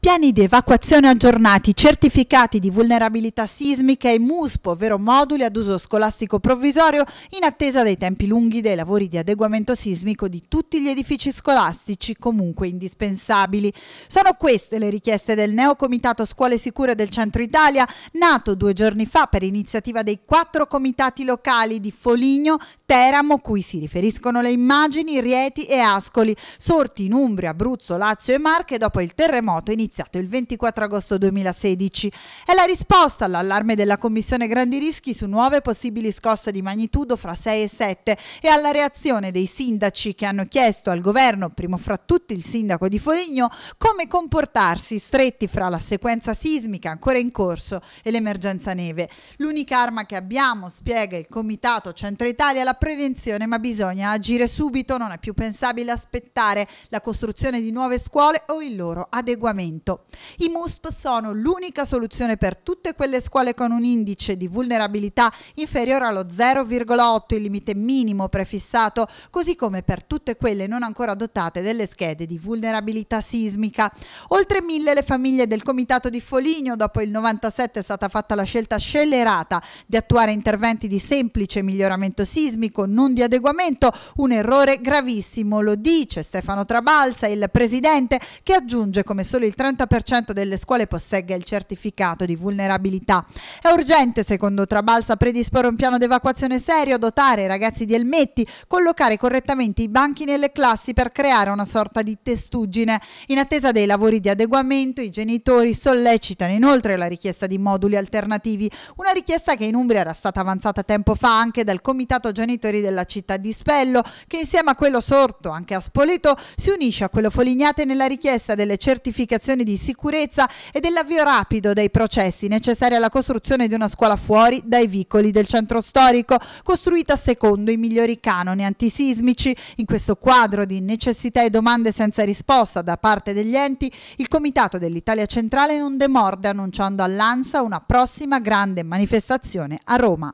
Piani di evacuazione aggiornati, certificati di vulnerabilità sismica e MUSP, ovvero moduli ad uso scolastico provvisorio, in attesa dei tempi lunghi dei lavori di adeguamento sismico di tutti gli edifici scolastici comunque indispensabili. Sono queste le richieste del Neocomitato Scuole Sicure del Centro Italia, nato due giorni fa per iniziativa dei quattro comitati locali di Foligno, Teramo, cui si riferiscono le immagini, Rieti e Ascoli, sorti in Umbria, Abruzzo, Lazio e Marche dopo il terremoto iniziato il 24 agosto 2016. È la risposta all'allarme della Commissione Grandi Rischi su nuove possibili scosse di magnitudo fra 6 e 7 e alla reazione dei sindaci che hanno chiesto al governo, primo fra tutti il sindaco di Foligno, come comportarsi stretti fra la sequenza sismica ancora in corso e l'emergenza neve. L'unica arma che abbiamo, spiega il Comitato Centro Italia, la prevenzione, ma bisogna agire subito, non è più pensabile aspettare la costruzione di nuove scuole o il loro adeguamento. I MUSP sono l'unica soluzione per tutte quelle scuole con un indice di vulnerabilità inferiore allo 0,8, il limite minimo prefissato, così come per tutte quelle non ancora dotate delle schede di vulnerabilità sismica. Oltre mille le famiglie del Comitato di Foligno, dopo il 97 è stata fatta la scelta scellerata di attuare interventi di semplice miglioramento sismico specifico non di adeguamento, un errore gravissimo, lo dice Stefano Trabalza, il presidente, che aggiunge come solo il 30% delle scuole possegga il certificato di vulnerabilità. È urgente, secondo Trabalza, predisporre un piano di evacuazione serio, dotare i ragazzi di elmetti, collocare correttamente i banchi nelle classi per creare una sorta di testuggine. In attesa dei lavori di adeguamento, i genitori sollecitano inoltre la richiesta di moduli alternativi, una richiesta che in Umbria era stata avanzata tempo fa anche dal Comitato Genitore genitori della città di Spello, che insieme a quello sorto anche a Spoleto si unisce a quello Folignate nella richiesta delle certificazioni di sicurezza e dell'avvio rapido dei processi necessari alla costruzione di una scuola fuori dai vicoli del centro storico, costruita secondo i migliori canoni antisismici. In questo quadro di necessità e domande senza risposta da parte degli enti, il Comitato dell'Italia Centrale non demorde annunciando all'ANSA una prossima grande manifestazione a Roma.